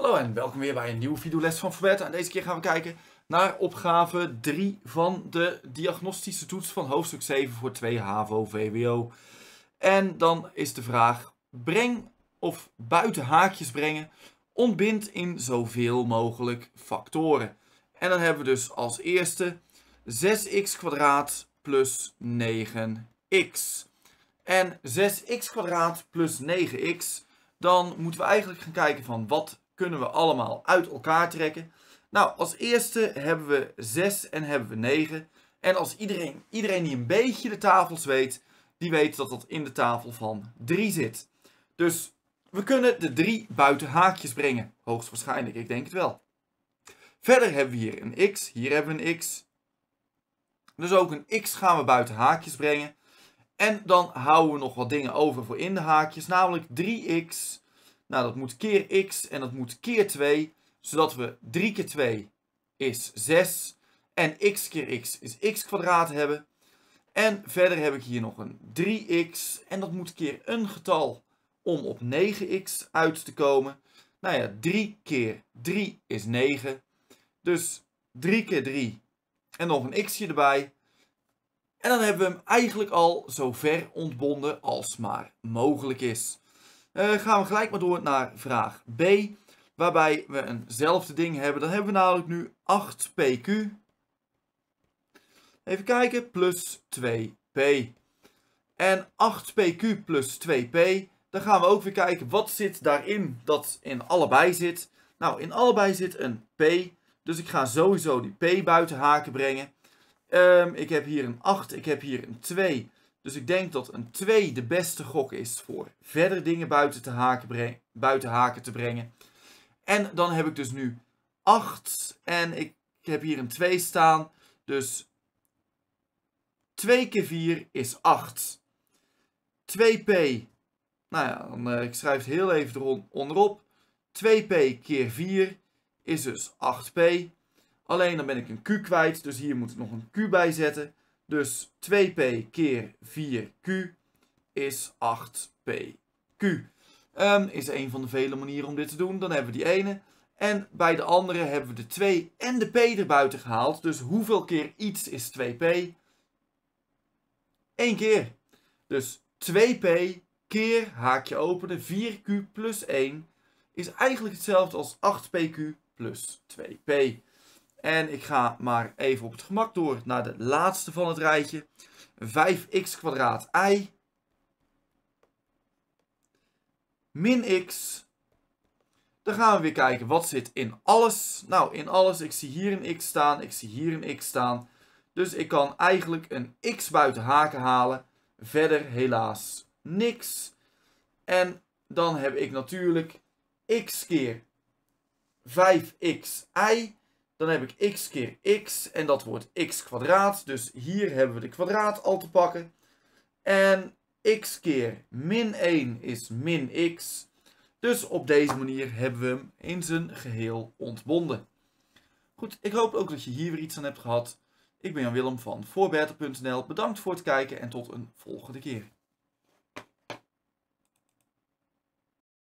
Hallo en welkom weer bij een nieuwe videoles van Verwet. En deze keer gaan we kijken naar opgave 3 van de diagnostische toets van hoofdstuk 7 voor 2 HAVO VWO. En dan is de vraag, breng of buiten haakjes brengen, ontbind in zoveel mogelijk factoren. En dan hebben we dus als eerste 6x 2 plus 9x. En 6x 2 plus 9x, dan moeten we eigenlijk gaan kijken van wat kunnen we allemaal uit elkaar trekken. Nou, als eerste hebben we 6 en hebben we 9. En als iedereen, iedereen die een beetje de tafels weet, die weet dat dat in de tafel van 3 zit. Dus we kunnen de 3 buiten haakjes brengen. Hoogstwaarschijnlijk, ik denk het wel. Verder hebben we hier een x, hier hebben we een x. Dus ook een x gaan we buiten haakjes brengen. En dan houden we nog wat dingen over voor in de haakjes, namelijk 3x nou, dat moet keer x en dat moet keer 2, zodat we 3 keer 2 is 6 en x keer x is x kwadraat hebben. En verder heb ik hier nog een 3x en dat moet keer een getal om op 9x uit te komen. Nou ja, 3 keer 3 is 9. Dus 3 keer 3 en nog een xje erbij. En dan hebben we hem eigenlijk al zo ver ontbonden als maar mogelijk is. Eh, gaan we gelijk maar door naar vraag B. Waarbij we eenzelfde ding hebben. Dan hebben we namelijk nu 8pq. Even kijken. Plus 2p. En 8pq plus 2p. Dan gaan we ook weer kijken wat zit daarin dat in allebei zit. Nou, in allebei zit een p. Dus ik ga sowieso die p buiten haken brengen. Ehm, ik heb hier een 8. Ik heb hier een 2. Dus ik denk dat een 2 de beste gok is voor verder dingen buiten, te haken, buiten haken te brengen. En dan heb ik dus nu 8 en ik heb hier een 2 staan. Dus 2 keer 4 is 8. 2p, nou ja, dan, eh, ik schrijf het heel even eronderop. 2p keer 4 is dus 8p. Alleen dan ben ik een q kwijt, dus hier moet ik nog een q bij zetten. Dus 2p keer 4q is 8pq. Um, ehm, is een van de vele manieren om dit te doen. Dan hebben we die ene. En bij de andere hebben we de 2 en de p erbuiten gehaald. Dus hoeveel keer iets is 2p? 1 keer. Dus 2p keer haakje openen 4q plus 1 is eigenlijk hetzelfde als 8pq plus 2p. En ik ga maar even op het gemak door naar de laatste van het rijtje. 5x kwadraat i. Min x. Dan gaan we weer kijken wat zit in alles. Nou, in alles. Ik zie hier een x staan. Ik zie hier een x staan. Dus ik kan eigenlijk een x buiten haken halen. Verder helaas niks. En dan heb ik natuurlijk x keer 5 i. Dan heb ik x keer x en dat wordt x kwadraat. Dus hier hebben we de kwadraat al te pakken. En x keer min 1 is min x. Dus op deze manier hebben we hem in zijn geheel ontbonden. Goed, ik hoop ook dat je hier weer iets aan hebt gehad. Ik ben Jan Willem van voorbeter.nl. Bedankt voor het kijken en tot een volgende keer.